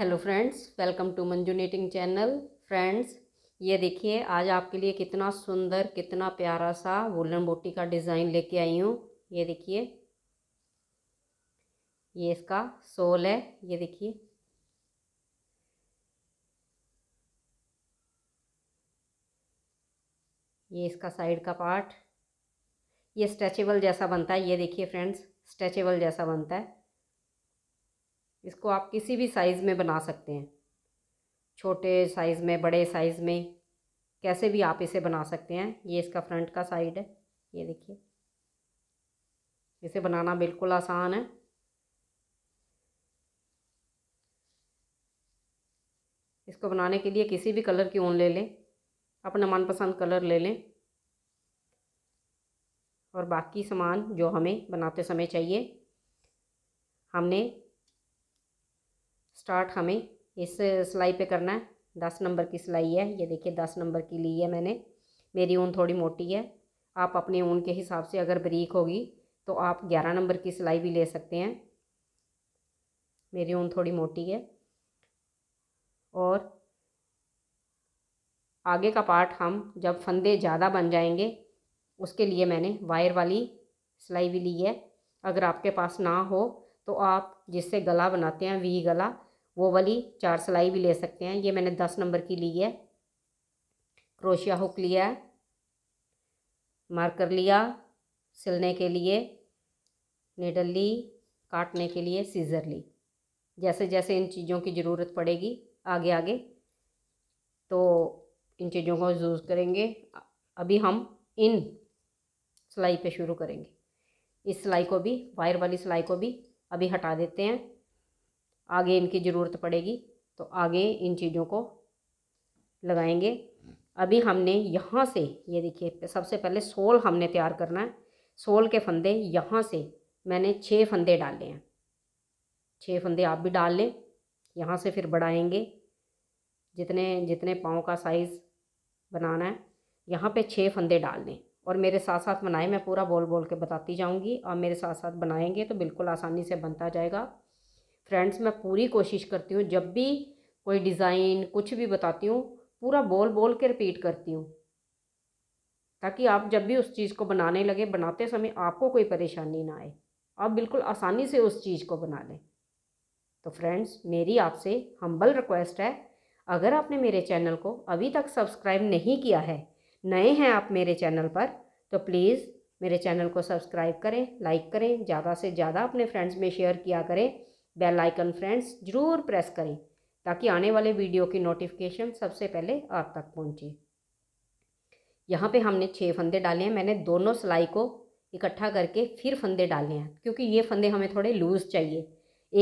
hello friends welcome to Manju knitting channel friends ये देखिए आज आपके लिए कितना सुंदर कितना प्यारा सा वुलन बोटी का डिज़ाइन लेके आई हूँ ये देखिए ये इसका सोल है ये देखिए ये इसका साइड का पार्ट ये स्ट्रेचेबल जैसा बनता है ये देखिए फ्रेंड्स स्ट्रेचेबल जैसा बनता है इसको आप किसी भी साइज़ में बना सकते हैं छोटे साइज़ में बड़े साइज़ में कैसे भी आप इसे बना सकते हैं ये इसका फ्रंट का साइड है ये देखिए इसे बनाना बिल्कुल आसान है इसको बनाने के लिए किसी भी कलर की ऊन ले लें अपना मनपसंद कलर ले लें और बाकी सामान जो हमें बनाते समय चाहिए हमने स्टार्ट हमें इस सिलाई पे करना है दस नंबर की सिलाई है ये देखिए दस नंबर की ली है मैंने मेरी ऊन थोड़ी मोटी है आप अपने ऊन के हिसाब से अगर बरीक होगी तो आप ग्यारह नंबर की सिलाई भी ले सकते हैं मेरी ऊन थोड़ी मोटी है और आगे का पार्ट हम जब फंदे ज़्यादा बन जाएंगे उसके लिए मैंने वायर वाली सिलाई भी ली है अगर आपके पास ना हो तो आप जिससे गला बनाते हैं वी गला वो वाली चार सिलाई भी ले सकते हैं ये मैंने दस नंबर की ली है क्रोशिया हुक लिया मार्कर लिया सिलने के लिए निडल ली काटने के लिए सीज़र ली जैसे जैसे इन चीज़ों की ज़रूरत पड़ेगी आगे आगे तो इन चीज़ों को यूज़ करेंगे अभी हम इन सिलाई पे शुरू करेंगे इस सिलाई को भी वायर वाली सिलाई को भी अभी हटा देते हैं आगे इनकी ज़रूरत पड़ेगी तो आगे इन चीज़ों को लगाएंगे अभी हमने यहाँ से ये देखिए सबसे पहले सोल हमने तैयार करना है सोल के फंदे यहाँ से मैंने छः फंदे डाले हैं छः फंदे आप भी डाल लें यहाँ से फिर बढ़ाएंगे जितने जितने पाँव का साइज़ बनाना है यहाँ पे छः फंदे डाल लें और मेरे साथ साथ बनाए मैं पूरा बोल बोल के बताती जाऊँगी और मेरे साथ साथ बनाएंगे तो बिल्कुल आसानी से बनता जाएगा फ्रेंड्स मैं पूरी कोशिश करती हूँ जब भी कोई डिज़ाइन कुछ भी बताती हूँ पूरा बोल बोल के रिपीट करती हूँ ताकि आप जब भी उस चीज़ को बनाने लगे बनाते समय आपको कोई परेशानी ना आए आप बिल्कुल आसानी से उस चीज़ को बना लें तो फ्रेंड्स मेरी आपसे हम्बल रिक्वेस्ट है अगर आपने मेरे चैनल को अभी तक सब्सक्राइब नहीं किया है नए हैं आप मेरे चैनल पर तो प्लीज़ मेरे चैनल को सब्सक्राइब करें लाइक करें ज़्यादा से ज़्यादा अपने फ्रेंड्स में शेयर किया करें बेल आइकन फ्रेंड्स ज़रूर प्रेस करें ताकि आने वाले वीडियो की नोटिफिकेशन सबसे पहले आप तक पहुंचे यहाँ पे हमने छः फंदे डाले हैं मैंने दोनों सिलाई को इकट्ठा करके फिर फंदे डाले हैं क्योंकि ये फंदे हमें थोड़े लूज़ चाहिए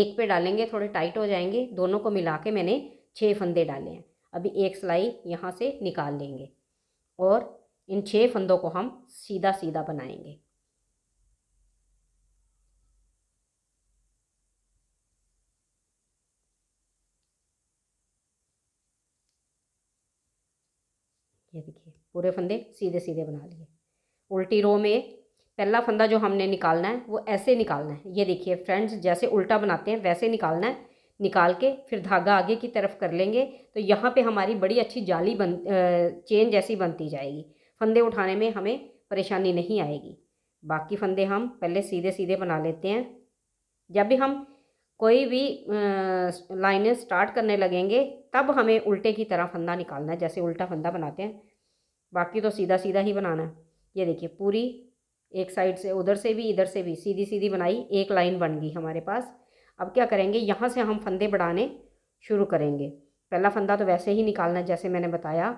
एक पे डालेंगे थोड़े टाइट हो जाएंगे दोनों को मिला के मैंने छः फंदे डाले हैं अभी एक सिलाई यहाँ से निकाल लेंगे और इन छः फंदों को हम सीधा सीधा बनाएंगे ये देखिए पूरे फंदे सीधे सीधे बना लिए उल्टी रो में पहला फंदा जो हमने निकालना है वो ऐसे निकालना है ये देखिए फ्रेंड्स जैसे उल्टा बनाते हैं वैसे निकालना है निकाल के फिर धागा आगे की तरफ कर लेंगे तो यहाँ पे हमारी बड़ी अच्छी जाली बन चेन जैसी बनती जाएगी फंदे उठाने में हमें परेशानी नहीं आएगी बाकी फंदे हम पहले सीधे सीधे बना लेते हैं जब भी हम कोई भी लाइनें स्टार्ट करने लगेंगे तब हमें उल्टे की तरह फंदा निकालना है जैसे उल्टा फंदा बनाते हैं बाकी तो सीधा सीधा ही बनाना है ये देखिए पूरी एक साइड से उधर से भी इधर से भी सीधी सीधी बनाई एक लाइन बन गई हमारे पास अब क्या करेंगे यहाँ से हम फंदे बढ़ाने शुरू करेंगे पहला फंदा तो वैसे ही निकालना है जैसे मैंने बताया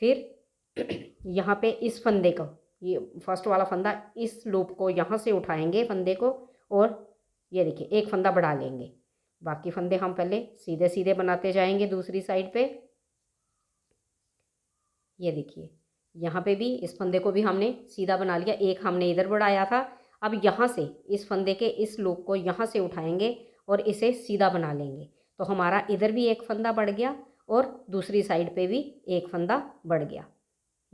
फिर यहाँ पे इस फंदे को ये फर्स्ट वाला फंदा इस लूप को यहाँ से उठाएंगे फंदे को और ये देखिए एक फंदा बढ़ा लेंगे बाकी फंदे हम पहले सीधे सीधे बनाते जाएंगे दूसरी साइड पे ये देखिए यहाँ पे भी इस फंदे को भी हमने सीधा बना लिया एक हमने इधर बढ़ाया था अब यहाँ से इस फंदे के इस लूप को यहाँ से उठाएंगे और इसे सीधा बना लेंगे तो हमारा इधर भी एक फंदा बढ़ गया और दूसरी साइड पे भी एक फंदा बढ़ गया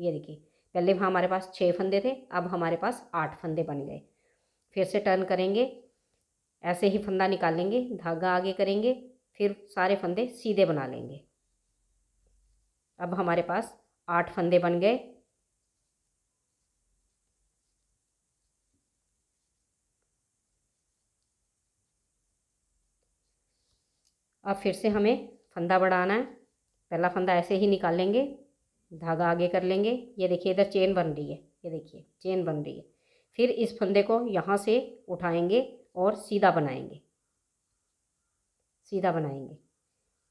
ये देखिए पहले हमारे पास छः फंदे थे अब हमारे पास आठ फंदे बन गए फिर से टर्न करेंगे ऐसे ही फंदा निकालेंगे धागा आगे करेंगे फिर सारे फंदे सीधे बना लेंगे अब हमारे पास आठ फंदे बन गए अब फिर से हमें फंदा बढ़ाना है पहला फंदा ऐसे ही निकालेंगे धागा आगे कर लेंगे ये देखिए इधर चेन बन रही है ये देखिए चेन बन रही है फिर इस फंदे को यहाँ से उठाएंगे और सीधा बनाएंगे सीधा बनाएंगे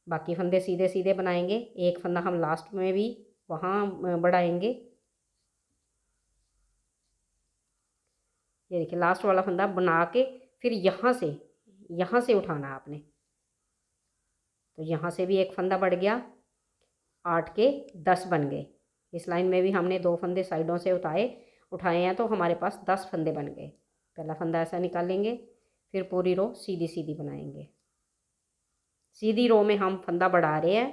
बाकी फंदे सीधे सीधे बनाएंगे एक फंदा हम लास्ट में भी वहाँ बढ़ाएंगे ये देखिए लास्ट वाला फंदा बना के फिर यहाँ से यहाँ से उठाना आपने तो यहाँ से भी एक फंदा बढ़ गया आठ के दस बन गए इस लाइन में भी हमने दो फंदे साइडों से उठाए उठाए हैं तो हमारे पास दस फंदे बन गए पहला फंदा ऐसा निकालेंगे फिर पूरी रो सीधी सीधी बनाएंगे सीधी रो में हम फंदा बढ़ा रहे हैं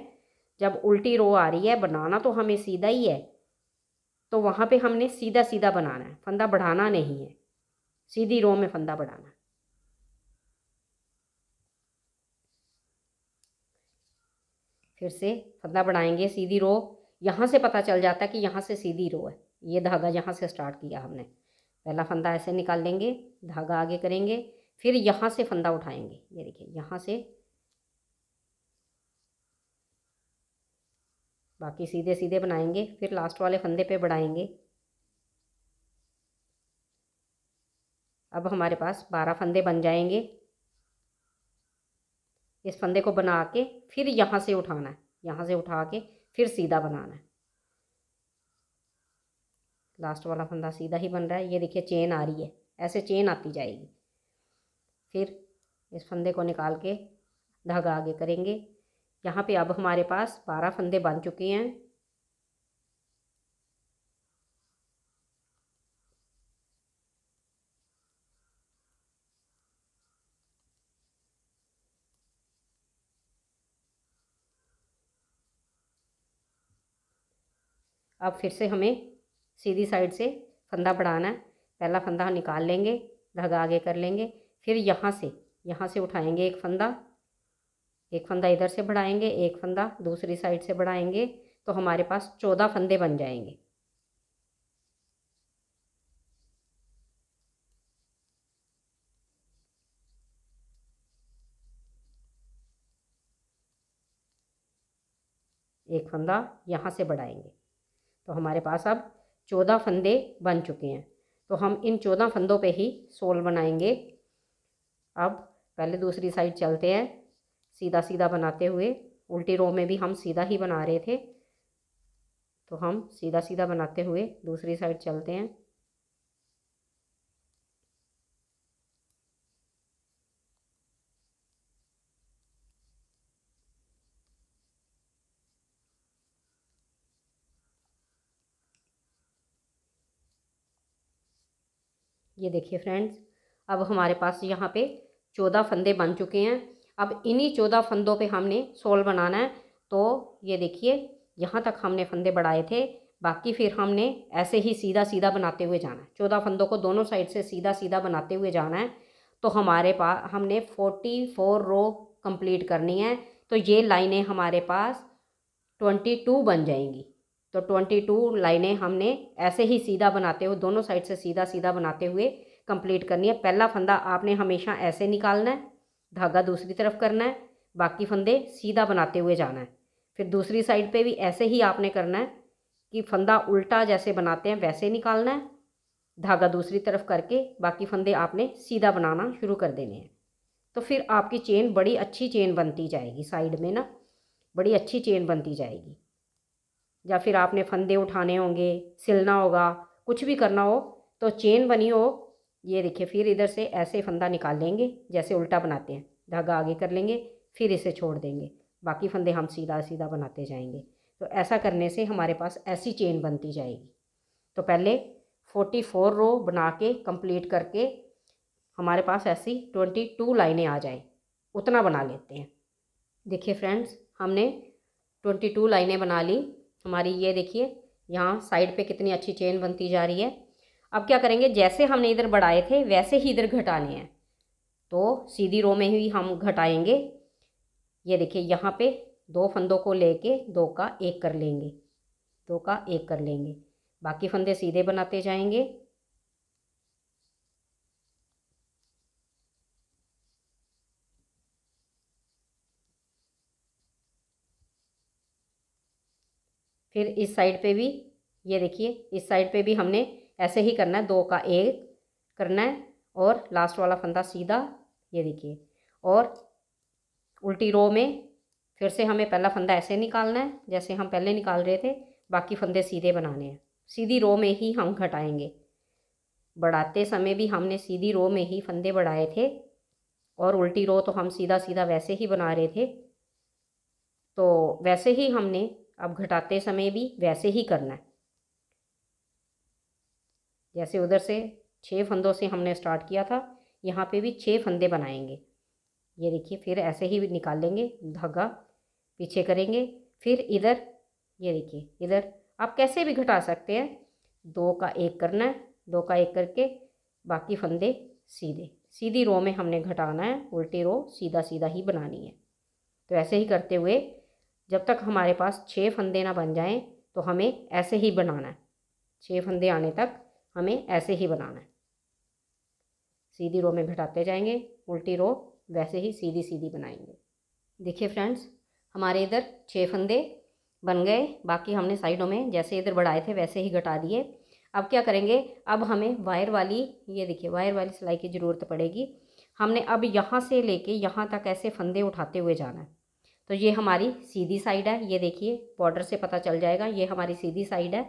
जब उल्टी रो आ रही है बनाना तो हमें सीधा ही है तो वहाँ पे हमने सीधा सीधा बनाना है फंदा बढ़ाना नहीं है सीधी रो में फंदा बढ़ाना फिर से फंदा बढ़ाएंगे सीधी रो यहाँ से पता चल जाता है कि यहाँ से सीधी रो है ये धागा यहाँ से स्टार्ट किया हमने पहला फंदा ऐसे निकाल लेंगे धागा आगे करेंगे फिर यहाँ से फंदा उठाएंगे ये देखिए यहाँ से बाकी सीधे सीधे बनाएंगे फिर लास्ट वाले फंदे पे बढ़ाएंगे अब हमारे पास बारह फंदे बन जाएंगे इस फंदे को बना के फिर यहाँ से उठाना है यहाँ से उठा के फिर सीधा बनाना है लास्ट वाला फंदा सीधा ही बन रहा है ये देखिए चेन आ रही है ऐसे चेन आती जाएगी फिर इस फंदे को निकाल के धागा आगे करेंगे यहाँ पे अब हमारे पास बारह फंदे बन चुके हैं अब फिर से हमें सीधी साइड से फंदा बढ़ाना है पहला फंदा हम निकाल लेंगे धागा आगे कर लेंगे फिर यहाँ से यहाँ से उठाएंगे एक फंदा एक फंदा इधर से बढ़ाएंगे एक फंदा दूसरी साइड से बढ़ाएंगे तो हमारे पास चौदह फंदे बन जाएंगे एक फंदा यहाँ से बढ़ाएंगे तो हमारे पास अब चौदह फंदे बन चुके हैं तो हम इन चौदह फंदों पे ही सोल बनाएंगे अब पहले दूसरी साइड चलते हैं सीधा सीधा बनाते हुए उल्टी रो में भी हम सीधा ही बना रहे थे तो हम सीधा सीधा बनाते हुए दूसरी साइड चलते हैं ये देखिए फ्रेंड्स अब हमारे पास यहाँ पे चौदह फंदे बन चुके हैं अब इन्हीं चौदह फंदों पे हमने सोल बनाना है तो ये देखिए यहाँ तक हमने फंदे बढ़ाए थे बाकी फिर हमने ऐसे ही सीधा सीधा बनाते हुए जाना है चौदह फंदों को दोनों साइड से सीधा सीधा बनाते हुए जाना है तो हमारे पास हमने फोर्टी फोर रो कंप्लीट करनी है तो ये लाइनें हमारे पास ट्वेंटी टू बन जाएंगी तो ट्वेंटी टू लाइनें हमने ऐसे ही सीधा बनाते हुए दोनों साइड से सीधा सीधा बनाते हुए कंप्लीट करनी है पहला फंदा आपने हमेशा ऐसे निकालना है धागा दूसरी तरफ करना है बाकी फंदे सीधा बनाते हुए जाना है फिर दूसरी साइड पे भी ऐसे ही आपने करना है कि फंदा उल्टा जैसे बनाते हैं वैसे निकालना है धागा दूसरी तरफ करके बाकी फंदे आपने सीधा बनाना शुरू कर देने हैं तो फिर आपकी चेन बड़ी अच्छी चेन बनती जाएगी साइड में ना बड़ी अच्छी चेन बनती जाएगी या फिर आपने फंदे उठाने होंगे सिलना होगा कुछ भी करना हो तो चेन बनी हो ये देखिए फिर इधर से ऐसे फंदा निकाल लेंगे जैसे उल्टा बनाते हैं धागा आगे कर लेंगे फिर इसे छोड़ देंगे बाकी फंदे हम सीधा सीधा बनाते जाएंगे तो ऐसा करने से हमारे पास ऐसी चेन बनती जाएगी तो पहले फोर्टी फोर रो बना के कंप्लीट करके हमारे पास ऐसी ट्वेंटी टू लाइनें आ जाएं उतना बना लेते हैं देखिए फ्रेंड्स हमने ट्वेंटी टू लाइनें बना ली हमारी ये देखिए यहाँ साइड पे कितनी अच्छी चेन बनती जा रही है अब क्या करेंगे जैसे हमने इधर बढ़ाए थे वैसे ही इधर घटाने हैं तो सीधी रो में ही हम घटाएंगे ये देखिए यहाँ पे दो फंदों को लेके दो का एक कर लेंगे दो का एक कर लेंगे बाकी फंदे सीधे बनाते जाएंगे फिर इस साइड पे भी ये देखिए इस साइड पे भी हमने ऐसे ही करना है दो का एक करना है और लास्ट वाला फंदा सीधा ये देखिए और उल्टी रो में फिर से हमें पहला फंदा ऐसे निकालना है जैसे हम पहले निकाल रहे थे बाकी फंदे सीधे बनाने हैं सीधी रो में ही हम घटाएंगे बढ़ाते समय भी हमने सीधी रो में ही फंदे बढ़ाए थे और उल्टी रो तो हम सीधा सीधा वैसे ही बना रहे थे तो वैसे ही हमने अब घटाते समय भी वैसे ही करना है जैसे उधर से छः फंदों से हमने स्टार्ट किया था यहाँ पे भी छः फंदे बनाएंगे ये देखिए फिर ऐसे ही निकाल लेंगे धागा पीछे करेंगे फिर इधर ये देखिए इधर आप कैसे भी घटा सकते हैं दो का एक करना है दो का एक करके बाकी फंदे सीधे सीधी रो में हमने घटाना है उल्टी रो सीधा सीधा ही बनानी है तो ऐसे ही करते हुए जब तक हमारे पास छः फंदे ना बन जाएं तो हमें ऐसे ही बनाना है छः फंदे आने तक हमें ऐसे ही बनाना है सीधी रो में घटाते जाएंगे उल्टी रो वैसे ही सीधी सीधी बनाएंगे देखिए फ्रेंड्स हमारे इधर छः फंदे बन गए बाकी हमने साइडों में जैसे इधर बढ़ाए थे वैसे ही घटा दिए अब क्या करेंगे अब हमें वायर वाली ये देखिए वायर वाली सिलाई की ज़रूरत पड़ेगी हमने अब यहाँ से लेके यहाँ तक ऐसे फंदे उठाते हुए जाना है तो ये हमारी सीधी साइड है ये देखिए बॉर्डर से पता चल जाएगा ये हमारी सीधी साइड है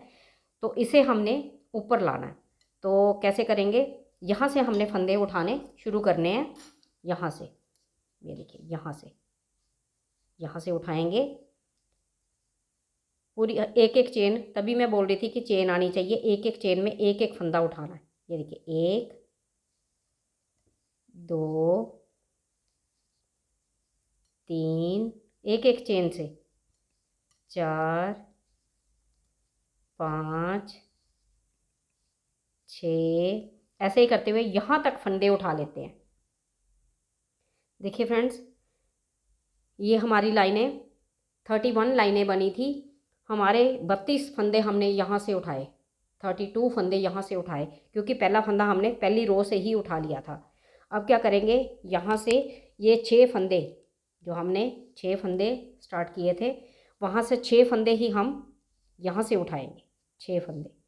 तो इसे हमने ऊपर लाना है तो कैसे करेंगे यहाँ से हमने फंदे उठाने शुरू करने हैं यहाँ से ये देखिए यहाँ से यहाँ से उठाएंगे पूरी एक एक चेन तभी मैं बोल रही थी कि चेन आनी चाहिए एक एक चेन में एक एक फंदा उठाना है ये देखिए एक दो तीन एक एक चेन से चार पाँच छः ऐसे ही करते हुए यहाँ तक फंदे उठा लेते हैं देखिए फ्रेंड्स ये हमारी लाइनें थर्टी वन लाइनें बनी थी हमारे बत्तीस फंदे हमने यहाँ से उठाए थर्टी टू फंदे यहाँ से उठाए क्योंकि पहला फंदा हमने पहली रो से ही उठा लिया था अब क्या करेंगे यहाँ से ये छः फंदे जो हमने छः फंदे स्टार्ट किए थे वहाँ से छः फंदे ही हम यहाँ से उठाएंगे छः फंदे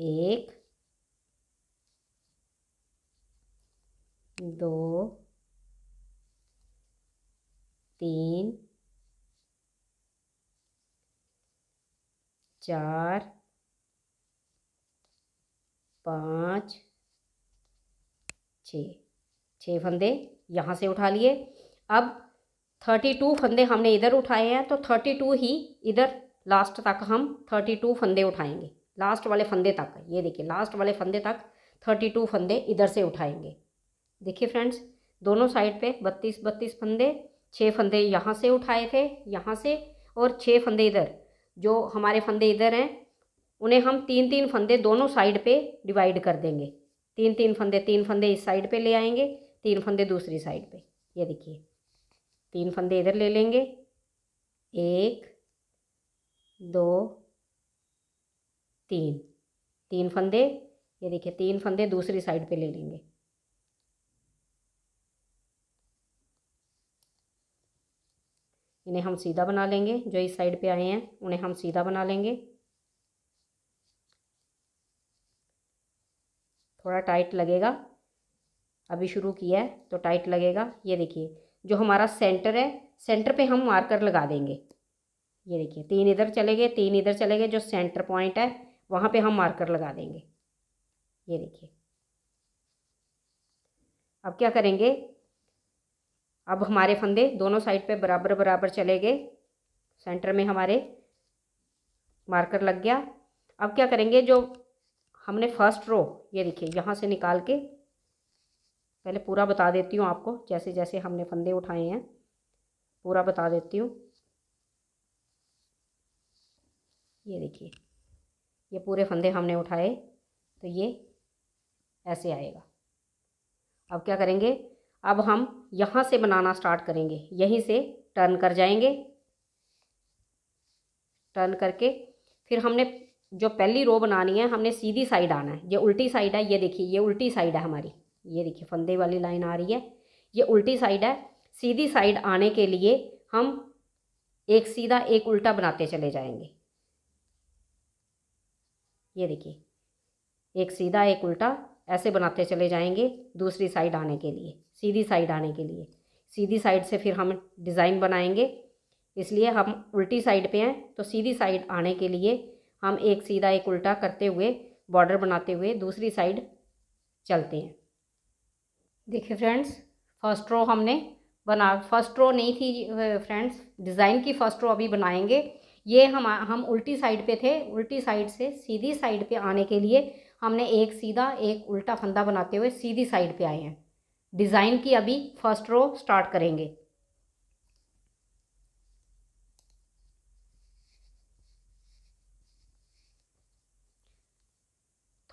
एक दो तीन चार पाँच छ छः फंदे यहाँ से उठा लिए अब थर्टी टू फंदे हमने इधर उठाए हैं तो थर्टी टू ही इधर लास्ट तक हम थर्टी टू फंदे उठाएंगे लास्ट वाले फंदे तक ये देखिए लास्ट वाले फंदे तक थर्टी टू फंदे इधर से उठाएंगे देखिए फ्रेंड्स दोनों साइड पे बत्तीस बत्तीस फंदे छः फंदे यहाँ से उठाए थे यहाँ से और छः फंदे इधर जो हमारे फंदे इधर हैं उन्हें हम तीन तीन फंदे दोनों साइड पे डिवाइड कर देंगे तीन तीन फंदे तीन फंदे इस साइड पे ले आएंगे तीन फंदे दूसरी साइड पे ये देखिए तीन फंदे इधर ले लेंगे एक दो तीन तीन फंदे ये देखिए तीन फंदे दूसरी साइड पे ले लेंगे इन्हें हम सीधा बना लेंगे जो इस साइड पे आए हैं उन्हें हम सीधा बना लेंगे थोड़ा टाइट लगेगा अभी शुरू किया है तो टाइट लगेगा ये देखिए जो हमारा सेंटर है सेंटर पे हम मार्कर लगा देंगे ये देखिए तीन इधर चले गए तीन इधर चले गए जो सेंटर पॉइंट है वहाँ पे हम मार्कर लगा देंगे ये देखिए अब क्या करेंगे अब हमारे फंदे दोनों साइड पे बराबर बराबर चले गए सेंटर में हमारे मार्कर लग गया अब क्या करेंगे जो हमने फर्स्ट रो ये देखिए यहाँ से निकाल के पहले पूरा बता देती हूँ आपको जैसे जैसे हमने फंदे उठाए हैं पूरा बता देती हूँ ये देखिए ये पूरे फंदे हमने उठाए तो ये ऐसे आएगा अब क्या करेंगे अब हम यहाँ से बनाना स्टार्ट करेंगे यहीं से टर्न कर जाएंगे टर्न करके फिर हमने जो पहली रो बनानी है हमने सीधी साइड आना है ये उल्टी साइड है ये देखिए ये उल्टी साइड है हमारी ये देखिए फंदे वाली लाइन आ रही है ये उल्टी साइड है सीधी साइड आने के लिए हम एक सीधा एक उल्टा बनाते चले जाएंगे ये देखिए एक सीधा एक उल्टा ऐसे बनाते चले जाएंगे दूसरी साइड आने के लिए सीधी साइड आने के लिए सीधी साइड से फिर हम डिज़ाइन बनाएंगे इसलिए हम उल्टी साइड पे हैं तो सीधी साइड आने के लिए हम एक सीधा एक उल्टा करते हुए बॉर्डर बनाते हुए दूसरी साइड चलते हैं देखिए फ्रेंड्स फर्स्ट रो हमने बना फर्स्ट रो नहीं थी फ्रेंड्स डिज़ाइन की फर्स्ट रो अभी बनाएंगे ये हम हम उल्टी साइड पे थे उल्टी साइड से सीधी साइड पे आने के लिए हमने एक सीधा एक उल्टा फंदा बनाते हुए सीधी साइड पे आए हैं डिज़ाइन की अभी फर्स्ट रो स्टार्ट करेंगे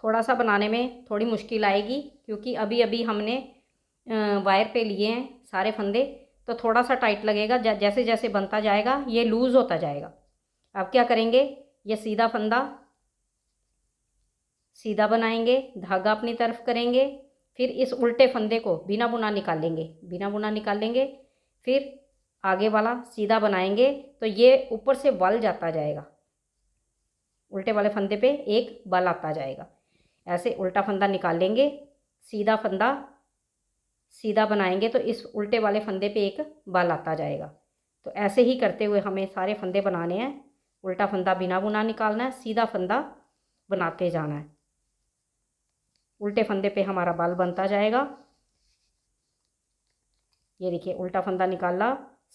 थोड़ा सा बनाने में थोड़ी मुश्किल आएगी क्योंकि अभी अभी हमने वायर पे लिए हैं सारे फंदे तो थोड़ा सा टाइट लगेगा जैसे जैसे बनता जाएगा ये लूज़ होता जाएगा अब क्या करेंगे ये सीधा फंदा सीधा बनाएंगे धागा अपनी तरफ करेंगे फिर इस उल्टे फंदे को बिना बुना निकालेंगे बिना बुना निकालेंगे फिर आगे वाला सीधा बनाएंगे तो ये ऊपर से बल जाता जाएगा उल्टे वाले फंदे पे एक बल आता जाएगा ऐसे उल्टा फंदा निकालेंगे सीधा फंदा सीधा बनाएंगे तो इस उल्टे वाले फंदे पे एक बल आता जाएगा तो ऐसे ही करते हुए हमें सारे फंदे बनाने हैं उल्टा फंदा बिना बुना निकालना है सीधा फंदा बनाते जाना है उल्टे फंदे पे हमारा बाल बनता जाएगा ये देखिए उल्टा फंदा निकाला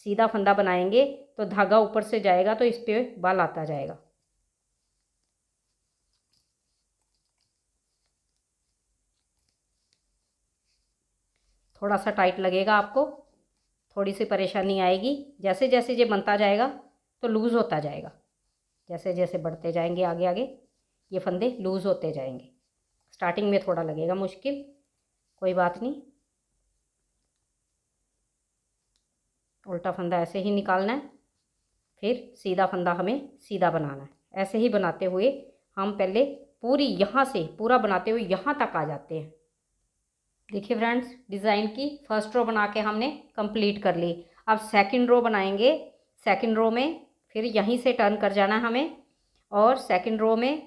सीधा फंदा बनाएंगे तो धागा ऊपर से जाएगा तो इस पर बाल आता जाएगा थोड़ा सा टाइट लगेगा आपको थोड़ी सी परेशानी आएगी जैसे जैसे ये बनता जाएगा तो लूज़ होता जाएगा जैसे जैसे बढ़ते जाएंगे आगे आगे ये फंदे लूज़ होते जाएंगे स्टार्टिंग में थोड़ा लगेगा मुश्किल कोई बात नहीं उल्टा फंदा ऐसे ही निकालना है फिर सीधा फंदा हमें सीधा बनाना है ऐसे ही बनाते हुए हम पहले पूरी यहाँ से पूरा बनाते हुए यहाँ तक आ जाते हैं देखिए फ्रेंड्स डिज़ाइन की फर्स्ट रो बना के हमने कंप्लीट कर ली अब सेकंड रो बनाएंगे सेकंड रो में फिर यहीं से टर्न कर जाना हमें और सेकंड रो में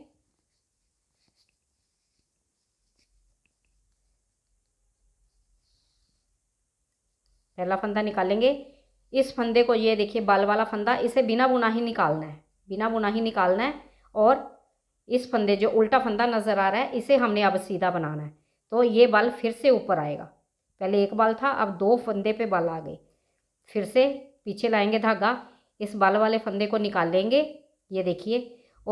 पहला फंदा निकालेंगे इस फंदे को ये देखिए बाल वाला फंदा इसे बिना बुना ही निकालना है बिना बुना ही निकालना है और इस फंदे जो उल्टा फंदा नज़र आ रहा है इसे हमने अब सीधा बनाना है तो ये बाल फिर से ऊपर आएगा पहले एक बाल था अब दो फंदे पे बाल आ गए फिर से पीछे लाएंगे धागा इस बल वाले फंदे को निकाल लेंगे ये देखिए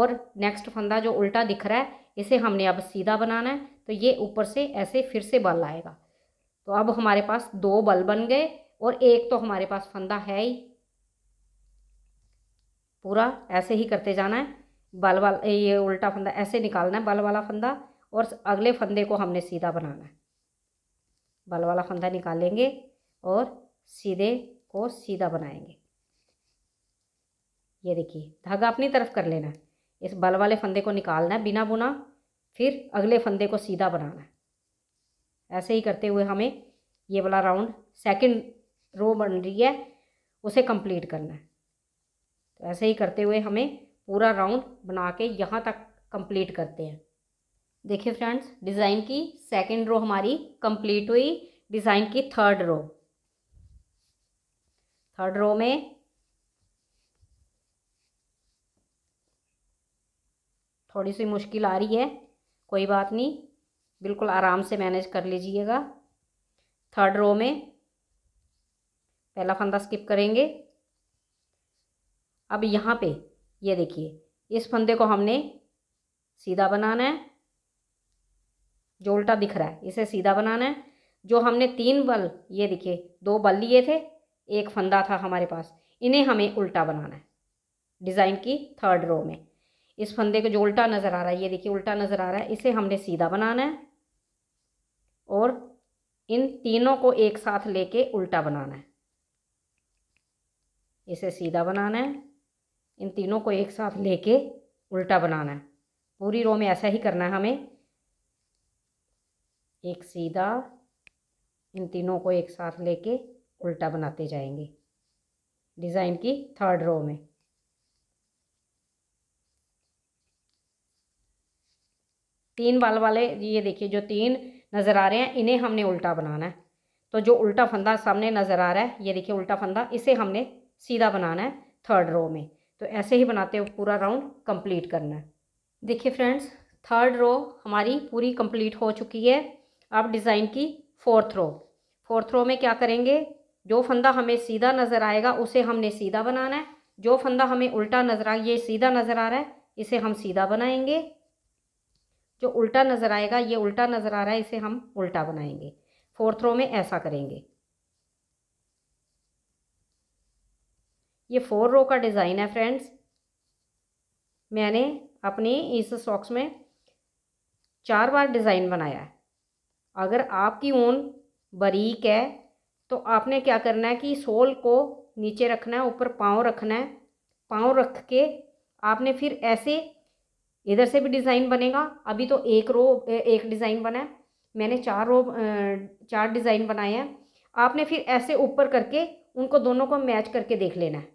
और नेक्स्ट फंदा जो उल्टा दिख रहा है इसे हमने अब सीधा बनाना है तो ये ऊपर से ऐसे फिर से बल आएगा तो अब हमारे पास दो बल बन गए और एक तो हमारे पास फंदा है ही पूरा ऐसे ही करते जाना है बल वाला ये उल्टा फंदा ऐसे निकालना है बल वाला फंदा और अगले फंदे को हमने सीधा बनाना है बल वाला फंदा निकालेंगे और सीधे को सीधा बनाएंगे ये देखिए धागा अपनी तरफ कर लेना है इस बल वाले फंदे को निकालना है बिना बुना फिर अगले फंदे को सीधा बनाना है ऐसे ही करते हुए हमें ये वाला राउंड सेकंड रो बन रही है उसे कंप्लीट करना है तो ऐसे ही करते हुए हमें पूरा राउंड बना के यहाँ तक कंप्लीट करते हैं देखिए फ्रेंड्स डिज़ाइन की सेकंड रो हमारी कंप्लीट हुई डिज़ाइन की थर्ड रो थर्ड रो में थोड़ी सी मुश्किल आ रही है कोई बात नहीं बिल्कुल आराम से मैनेज कर लीजिएगा थर्ड रो में पहला फंदा स्किप करेंगे अब यहाँ पे ये देखिए इस फंदे को हमने सीधा बनाना है जो उल्टा दिख रहा है इसे सीधा बनाना है जो हमने तीन बल ये देखिए दो बल लिए थे एक फंदा था हमारे पास इन्हें हमें उल्टा बनाना है डिज़ाइन की थर्ड रो में इस फंदे को जो उल्टा नज़र आ रहा है ये देखिए उल्टा नज़र आ रहा है इसे हमने सीधा बनाना है और इन तीनों को एक साथ लेके उल्टा बनाना है इसे सीधा बनाना है इन तीनों को एक साथ लेके उल्टा बनाना है पूरी रो में ऐसा ही करना है हमें एक सीधा इन तीनों को एक साथ लेके उल्टा बनाते जाएंगे डिज़ाइन की थर्ड रो में तीन बाल वाले ये देखिए जो तीन नज़र आ रहे हैं इन्हें हमने उल्टा बनाना है तो जो उल्टा फंदा सामने नज़र आ रहा है ये देखिए उल्टा फंदा इसे हमने सीधा बनाना है थर्ड रो में तो ऐसे ही बनाते हुए पूरा राउंड कंप्लीट करना है देखिए फ्रेंड्स थर्ड रो हमारी पूरी कंप्लीट हो चुकी है अब डिज़ाइन की फोर्थ रो फोर्थ रो में क्या करेंगे जो फंदा हमें सीधा नज़र आएगा उसे हमने सीधा बनाना है जो फंदा हमें उल्टा नज़र आ ये सीधा नज़र आ रहा है इसे हम सीधा बनाएंगे जो उल्टा नज़र आएगा ये उल्टा नज़र आ रहा है इसे हम उल्टा बनाएंगे फोर्थ रो में ऐसा करेंगे ये फोर रो का डिज़ाइन है फ्रेंड्स मैंने अपने इस सॉक्स में चार बार डिज़ाइन बनाया है अगर आपकी ऊन बारीक है तो आपने क्या करना है कि सोल को नीचे रखना है ऊपर पाँव रखना है पाँव रख के आपने फिर ऐसे इधर से भी डिज़ाइन बनेगा अभी तो एक रो एक डिज़ाइन बना है मैंने चार रो चार डिज़ाइन बनाए हैं आपने फिर ऐसे ऊपर करके उनको दोनों को मैच करके देख लेना है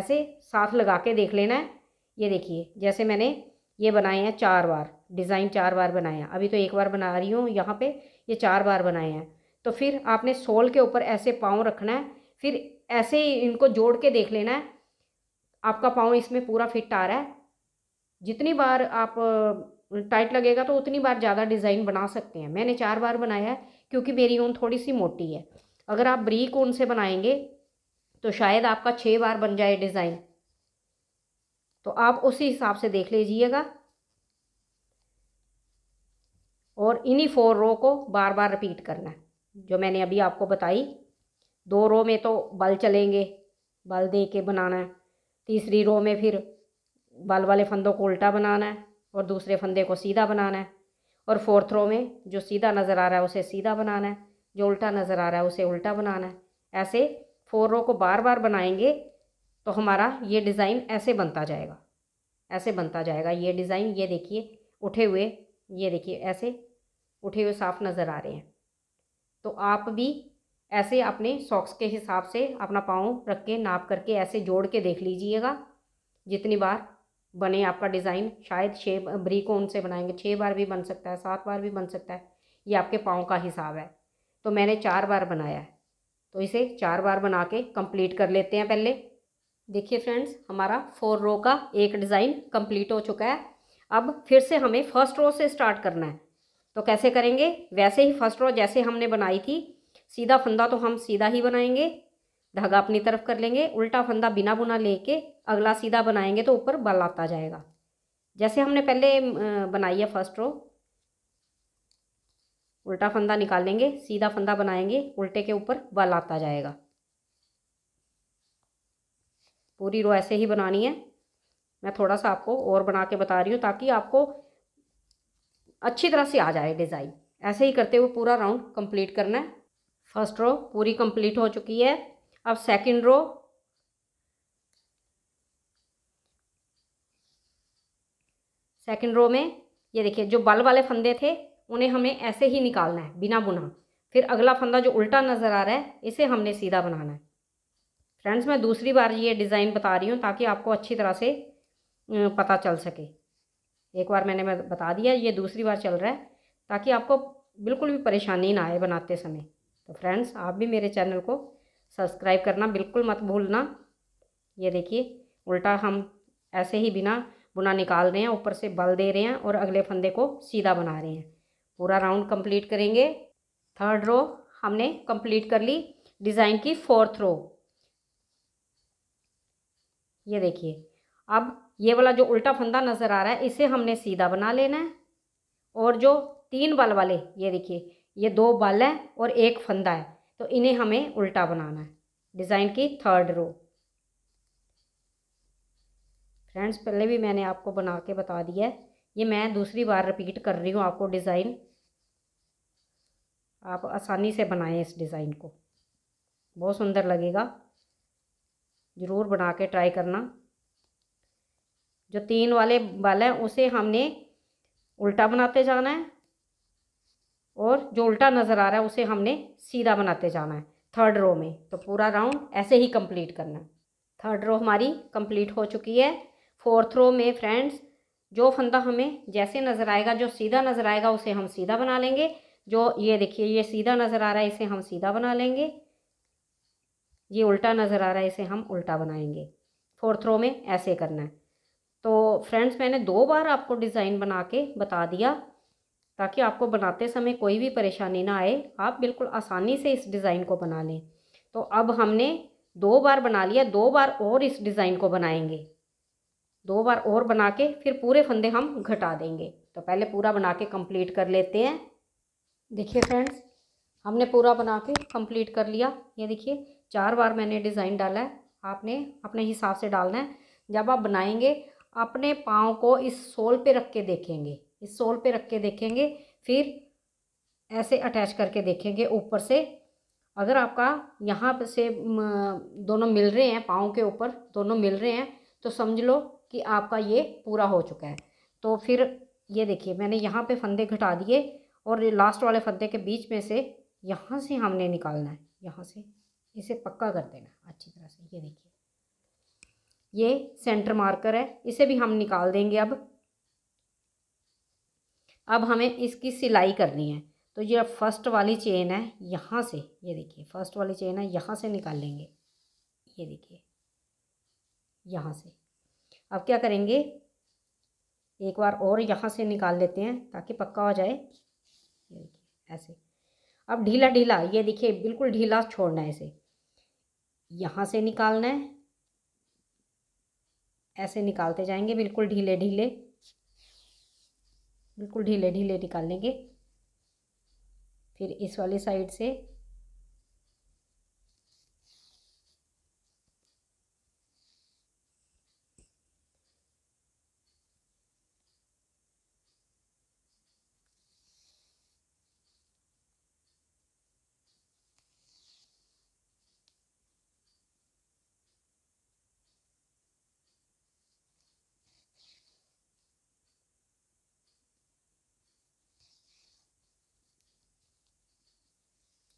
ऐसे साथ लगा के देख लेना है ये देखिए जैसे मैंने ये बनाए हैं चार बार डिज़ाइन चार बार बनाए हैं अभी तो एक बार बना रही हूँ यहाँ पे ये चार बार बनाए हैं तो फिर आपने सोल के ऊपर ऐसे पाँव रखना है फिर ऐसे ही इनको जोड़ के देख लेना है आपका पाँव इसमें पूरा फिट आ रहा है जितनी बार आप टाइट लगेगा तो उतनी बार ज़्यादा डिज़ाइन बना सकते हैं मैंने चार बार बनाया है क्योंकि मेरी ऊन थोड़ी सी मोटी है अगर आप ब्रीक ऊन से बनाएंगे तो शायद आपका छः बार बन जाए डिज़ाइन तो आप उसी हिसाब से देख लीजिएगा और इन्हीं फोर रो को बार बार रिपीट करना है जो मैंने अभी आपको बताई दो रो में तो बल चलेंगे बल दे के बनाना है तीसरी रो में फिर बल वाले फंदों को उल्टा बनाना है और दूसरे फंदे को सीधा बनाना है और फोर्थ रो में जो सीधा नज़र आ रहा है उसे सीधा बनाना है जो उल्टा नज़र आ रहा है उसे उल्टा बनाना है ऐसे फोर रो को बार बार बनाएंगे तो हमारा ये डिज़ाइन ऐसे बनता जाएगा ऐसे बनता जाएगा ये डिज़ाइन ये देखिए उठे हुए ये देखिए ऐसे उठे हुए साफ नज़र आ रहे हैं तो आप भी ऐसे अपने सॉक्स के हिसाब से अपना पाँव रख के नाप करके ऐसे जोड़ के देख लीजिएगा जितनी बार बने आपका डिज़ाइन शायद छः ब्रीकोन से बनाएंगे छः बार भी बन सकता है सात बार भी बन सकता है ये आपके पाँव का हिसाब है तो मैंने चार बार बनाया है तो इसे चार बार बना के कंप्लीट कर लेते हैं पहले देखिए फ्रेंड्स हमारा फोर रो का एक डिज़ाइन कंप्लीट हो चुका है अब फिर से हमें फर्स्ट रो से स्टार्ट करना है तो कैसे करेंगे वैसे ही फर्स्ट रो जैसे हमने बनाई थी सीधा फंदा तो हम सीधा ही बनाएंगे धागा अपनी तरफ कर लेंगे उल्टा फंदा बिना बुना लेके अगला सीधा बनाएंगे तो ऊपर बल आता जाएगा जैसे हमने पहले बनाई है फर्स्ट रो उल्टा फंदा निकालेंगे सीधा फंदा बनाएंगे उल्टे के ऊपर बल आता जाएगा पूरी रो ऐसे ही बनानी है मैं थोड़ा सा आपको और बना के बता रही हूँ ताकि आपको अच्छी तरह से आ जाए डिज़ाइन ऐसे ही करते हुए पूरा राउंड कंप्लीट करना है फर्स्ट रो पूरी कंप्लीट हो चुकी है अब सेकंड रो सेकंड रो में ये देखिए जो बल वाले फंदे थे उन्हें हमें ऐसे ही निकालना है बिना बुना फिर अगला फंदा जो उल्टा नज़र आ रहा है इसे हमने सीधा बनाना है फ्रेंड्स मैं दूसरी बार ये डिज़ाइन बता रही हूँ ताकि आपको अच्छी तरह से पता चल सके एक बार मैंने मैं बता दिया ये दूसरी बार चल रहा है ताकि आपको बिल्कुल भी परेशानी ना आए बनाते समय तो फ्रेंड्स आप भी मेरे चैनल को सब्सक्राइब करना बिल्कुल मत भूलना ये देखिए उल्टा हम ऐसे ही बिना बुना निकाल रहे हैं ऊपर से बल दे रहे हैं और अगले फंदे को सीधा बना रहे हैं पूरा राउंड कंप्लीट करेंगे थर्ड रो हमने कंप्लीट कर ली डिज़ाइन की फोर्थ रो ये देखिए अब ये वाला जो उल्टा फंदा नज़र आ रहा है इसे हमने सीधा बना लेना है और जो तीन बल वाले ये देखिए ये दो बल है और एक फंदा है तो इन्हें हमें उल्टा बनाना है डिज़ाइन की थर्ड रो फ्रेंड्स पहले भी मैंने आपको बना के बता दिया है ये मैं दूसरी बार रिपीट कर रही हूँ आपको डिज़ाइन आप आसानी से बनाएं इस डिज़ाइन को बहुत सुंदर लगेगा ज़रूर बना के ट्राई करना जो तीन वाले बाल हैं उसे हमने उल्टा बनाते जाना है और जो उल्टा नज़र आ रहा है उसे हमने सीधा बनाते जाना है थर्ड रो में तो पूरा राउंड ऐसे ही कंप्लीट करना है थर्ड रो हमारी कंप्लीट हो चुकी है फोर्थ रो में फ्रेंड्स जो फंदा हमें जैसे नज़र आएगा जो सीधा नज़र आएगा उसे हम सीधा बना लेंगे जो ये देखिए ये सीधा नज़र आ रहा है इसे हम सीधा बना लेंगे ये उल्टा नज़र आ रहा है इसे हम उल्टा बनाएंगे फोर्थ रो में ऐसे करना है तो फ्रेंड्स मैंने दो बार आपको डिज़ाइन बना के बता दिया ताकि आपको बनाते समय कोई भी परेशानी ना आए आप बिल्कुल आसानी से इस डिज़ाइन को बना लें तो अब हमने दो बार बना लिया दो बार और इस डिज़ाइन को बनाएंगे दो बार और बना के फिर पूरे फंदे हम घटा देंगे तो पहले पूरा बना के कंप्लीट कर लेते हैं देखिए फ्रेंड्स हमने पूरा बना के कंप्लीट कर लिया ये देखिए चार बार मैंने डिज़ाइन डाला है आपने अपने हिसाब से डालना है जब आप बनाएंगे अपने पाँव को इस सोल पे रख के देखेंगे इस सोल पे रख के देखेंगे फिर ऐसे अटैच करके देखेंगे ऊपर से अगर आपका यहाँ से दोनों मिल रहे हैं पाँव के ऊपर दोनों मिल रहे हैं तो समझ लो कि आपका ये पूरा हो चुका है तो फिर ये देखिए मैंने यहाँ पे फंदे घटा दिए और लास्ट वाले फंदे के बीच में से यहाँ से हमने निकालना है यहाँ से इसे पक्का कर देना अच्छी तरह से ये देखिए ये सेंटर मार्कर है इसे भी हम निकाल देंगे अब अब हमें इसकी सिलाई करनी है तो ये फर्स्ट वाली चेन है यहाँ से ये देखिए फर्स्ट वाली चेन है यहाँ से निकाल लेंगे ये देखिए यहाँ से अब क्या करेंगे एक बार और यहाँ से निकाल लेते हैं ताकि पक्का हो जाए ऐसे अब ढीला ढीला ये देखिए बिल्कुल ढीला छोड़ना है इसे यहाँ से निकालना है ऐसे निकालते जाएंगे बिल्कुल ढीले ढीले बिल्कुल ढीले ढीले निकाल लेंगे फिर इस वाली साइड से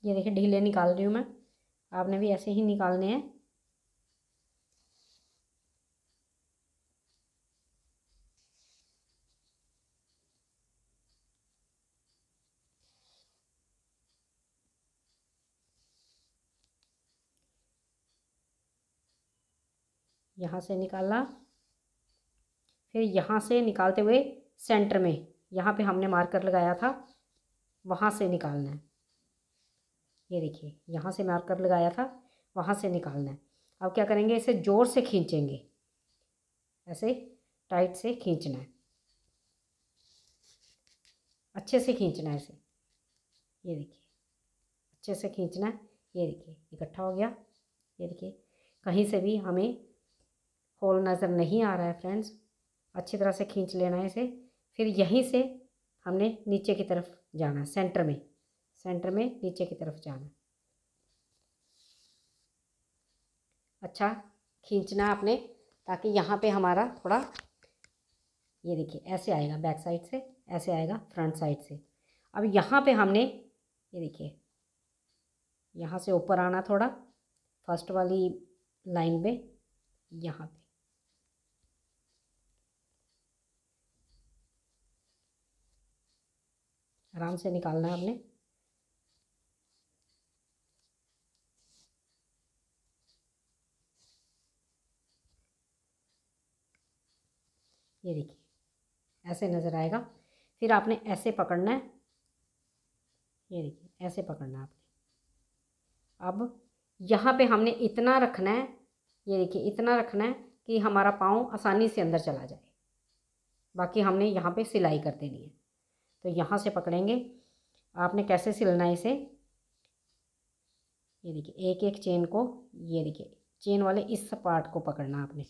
ये देखिए ढीले निकाल रही हूँ मैं आपने भी ऐसे ही निकालने हैं यहाँ से निकाला फिर यहाँ से निकालते हुए सेंटर में यहाँ पे हमने मार्कर लगाया था वहाँ से निकालना है ये देखिए यहाँ से मार्कर लगाया था वहाँ से निकालना है अब क्या करेंगे इसे ज़ोर से खींचेंगे ऐसे टाइट से खींचना है अच्छे से खींचना है इसे ये देखिए अच्छे से खींचना है ये देखिए इकट्ठा हो गया ये देखिए कहीं से भी हमें होल नज़र नहीं आ रहा है फ्रेंड्स अच्छी तरह से खींच लेना है इसे फिर यहीं से हमने नीचे की तरफ जाना है सेंटर में सेंटर में नीचे की तरफ जाना अच्छा खींचना आपने ताकि यहाँ पे हमारा थोड़ा ये देखिए ऐसे आएगा बैक साइड से ऐसे आएगा फ्रंट साइड से अब यहाँ पे हमने ये देखिए यहाँ से ऊपर आना थोड़ा फर्स्ट वाली लाइन पे यहाँ पे आराम से निकालना है आपने ये देखिए ऐसे नज़र आएगा फिर आपने ऐसे पकड़ना है ये देखिए ऐसे पकड़ना आपने अब यहाँ पे हमने इतना रखना है ये देखिए इतना रखना है कि हमारा पाँव आसानी से अंदर चला जाए बाकी हमने यहाँ पे सिलाई कर देनी है तो यहाँ से पकड़ेंगे आपने कैसे सिलना है इसे ये देखिए एक एक चेन को ये देखिए चेन वाले इस पार्ट को पकड़ना आपने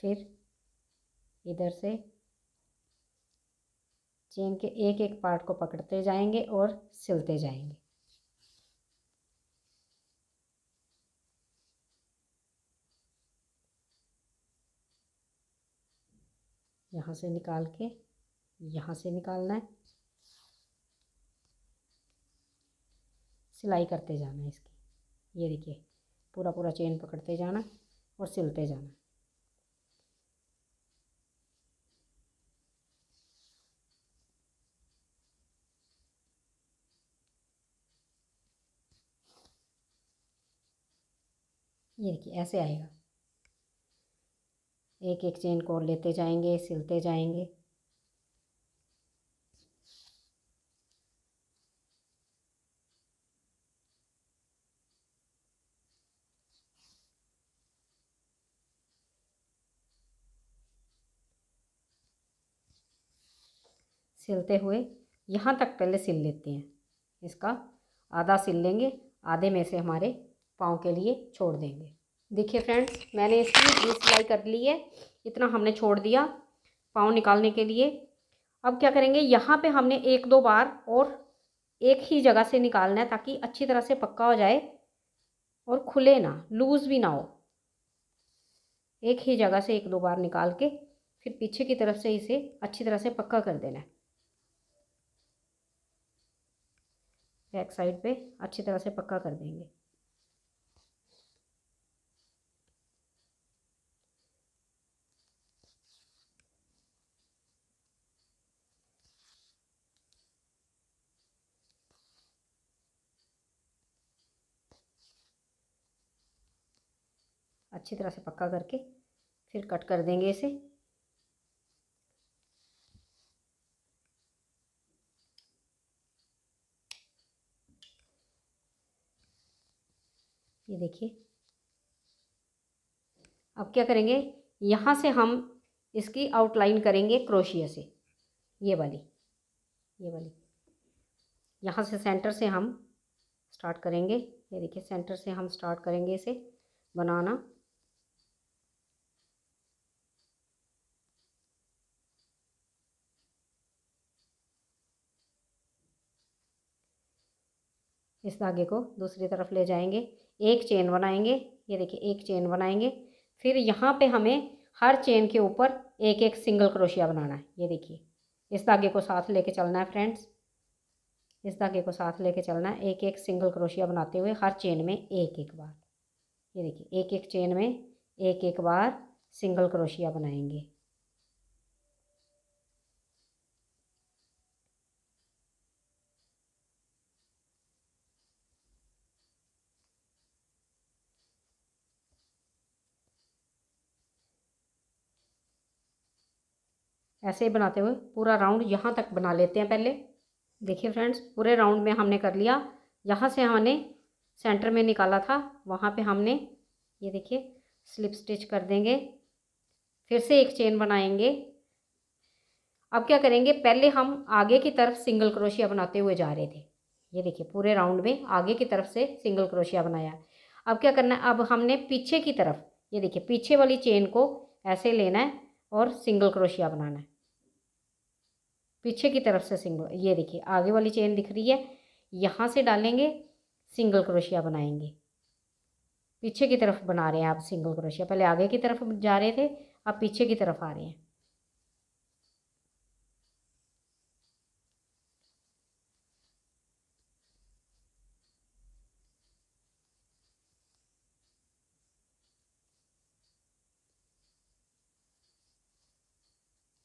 फिर इधर से चेन के एक एक पार्ट को पकड़ते जाएंगे और सिलते जाएंगे यहाँ से निकाल के यहाँ से निकालना है सिलाई करते जाना है इसकी ये देखिए पूरा पूरा चेन पकड़ते जाना और सिलते जाना ये देखिए ऐसे आएगा एक एक चेन को लेते जाएंगे सिलते जाएंगे सिलते हुए यहाँ तक पहले सिल लेते हैं इसका आधा सिल लेंगे आधे में से हमारे पाँव के लिए छोड़ देंगे देखिए फ्रेंड्स मैंने इसकी ये सिलाई कर ली है इतना हमने छोड़ दिया पाँव निकालने के लिए अब क्या करेंगे यहाँ पे हमने एक दो बार और एक ही जगह से निकालना है ताकि अच्छी तरह से पक्का हो जाए और खुले ना लूज़ भी ना हो एक ही जगह से एक दो बार निकाल के फिर पीछे की तरफ से इसे अच्छी तरह से पक्का कर देना है बैक साइड पे अच्छी तरह से पक्का कर देंगे अच्छी तरह से पक्का करके फिर कट कर देंगे इसे ये देखिए अब क्या करेंगे यहाँ से हम इसकी आउटलाइन करेंगे क्रोशिया से ये वाली ये वाली यहाँ से सेंटर से हम स्टार्ट करेंगे ये देखिए सेंटर से हम स्टार्ट करेंगे इसे बनाना इस धागे को दूसरी तरफ ले जाएंगे एक चेन बनाएंगे ये देखिए एक चेन बनाएंगे फिर यहाँ पे हमें हर चेन के ऊपर एक एक सिंगल क्रोशिया बनाना है ये देखिए इस धागे को साथ लेके चलना है फ्रेंड्स इस धागे को साथ लेके चलना है एक एक सिंगल क्रोशिया बनाते हुए हर चेन में एक एक बार ये देखिए एक एक चेन में एक एक बार सिंगल क्रोशिया बनाएंगे ऐसे बनाते हुए पूरा राउंड यहाँ तक बना लेते हैं पहले देखिए फ्रेंड्स पूरे राउंड में हमने कर लिया यहाँ से हमने सेंटर में निकाला था वहाँ पे हमने ये देखिए स्लिप स्टिच कर देंगे फिर से एक चेन बनाएंगे अब क्या करेंगे पहले हम आगे की तरफ सिंगल क्रोशिया बनाते हुए जा रहे थे ये देखिए पूरे राउंड में आगे की तरफ से सिंगल क्रोशिया बनाया अब क्या करना है अब हमने पीछे की तरफ ये देखिए पीछे वाली चेन को ऐसे लेना है और सिंगल क्रोशिया बनाना है पीछे की तरफ से सिंगल ये देखिए आगे वाली चेन दिख रही है यहाँ से डालेंगे सिंगल क्रोशिया बनाएंगे पीछे की तरफ बना रहे हैं आप सिंगल क्रोशिया पहले आगे की तरफ जा रहे थे अब पीछे की तरफ आ रहे हैं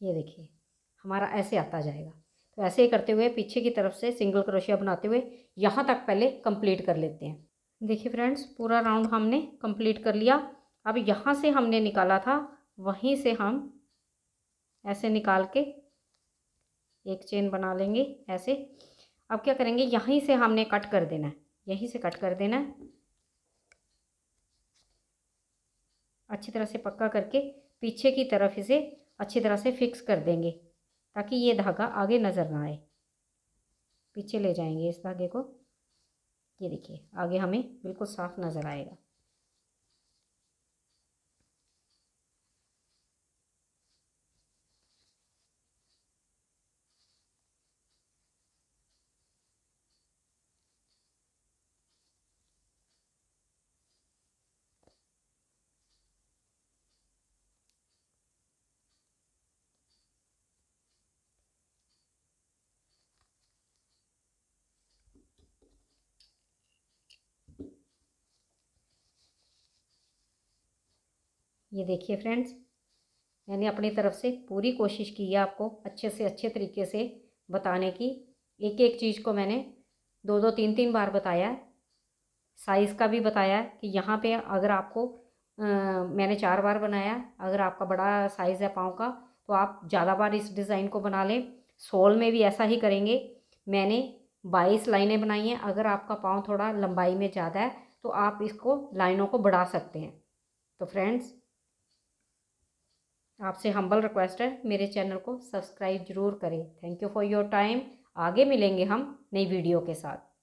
ये देखिए हमारा ऐसे आता जाएगा तो ऐसे ही करते हुए पीछे की तरफ से सिंगल क्रोशिया बनाते हुए यहाँ तक पहले कंप्लीट कर लेते हैं देखिए फ्रेंड्स पूरा राउंड हमने कंप्लीट कर लिया अब यहाँ से हमने निकाला था वहीं से हम ऐसे निकाल के एक चेन बना लेंगे ऐसे अब क्या करेंगे यहीं से हमने कट कर देना है यहीं से कट कर देना है अच्छी तरह से पक्का करके पीछे की तरफ इसे अच्छी तरह से फिक्स कर देंगे ताकि ये धागा आगे नज़र ना आए पीछे ले जाएंगे इस धागे को ये देखिए आगे हमें बिल्कुल साफ़ नज़र आएगा ये देखिए फ्रेंड्स मैंने अपनी तरफ से पूरी कोशिश की है आपको अच्छे से अच्छे तरीके से बताने की एक एक चीज़ को मैंने दो दो तीन तीन बार बताया है साइज़ का भी बताया है कि यहाँ पे अगर आपको आ, मैंने चार बार बनाया अगर आपका बड़ा साइज़ है पाँव का तो आप ज़्यादा बार इस डिज़ाइन को बना लें सोल में भी ऐसा ही करेंगे मैंने बाईस लाइनें बनाई हैं अगर आपका पाँव थोड़ा लंबाई में ज़्यादा है तो आप इसको लाइनों को बढ़ा सकते हैं तो फ्रेंड्स आपसे हम्बल रिक्वेस्ट है मेरे चैनल को सब्सक्राइब ज़रूर करें thank you for your time आगे मिलेंगे हम नई वीडियो के साथ